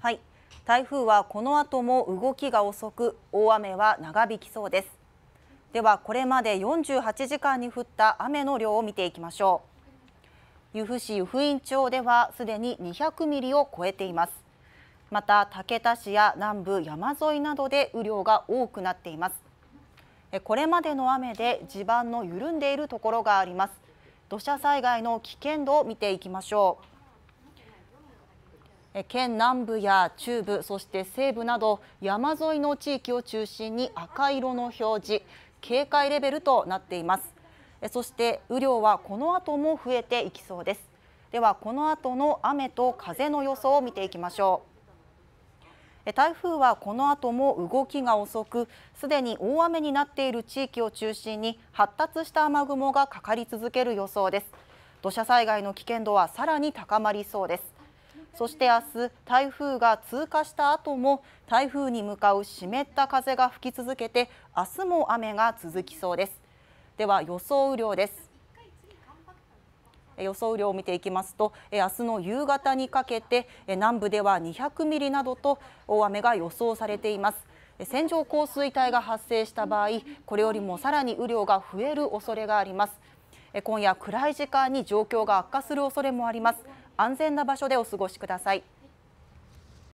はい台風はこの後も動きが遅く大雨は長引きそうですではこれまで48時間に降った雨の量を見ていきましょう由布市湯布院町ではすでに200ミリを超えていますまた竹田市や南部山沿いなどで雨量が多くなっていますこれまでの雨で地盤の緩んでいるところがあります土砂災害の危険度を見ていきましょう県南部や中部そして西部など山沿いの地域を中心に赤色の表示警戒レベルとなっていますそして雨量はこの後も増えていきそうですではこの後の雨と風の予想を見ていきましょう台風はこの後も動きが遅くすでに大雨になっている地域を中心に発達した雨雲がかかり続ける予想です土砂災害の危険度はさらに高まりそうですそして明日台風が通過した後も台風に向かう湿った風が吹き続けて明日も雨が続きそうですでは予想雨量です予想雨量を見ていきますと明日の夕方にかけて南部では200ミリなどと大雨が予想されています線状降水帯が発生した場合これよりもさらに雨量が増える恐れがあります今夜暗い時間に状況が悪化する恐れもあります安全な場所でお過ごしください。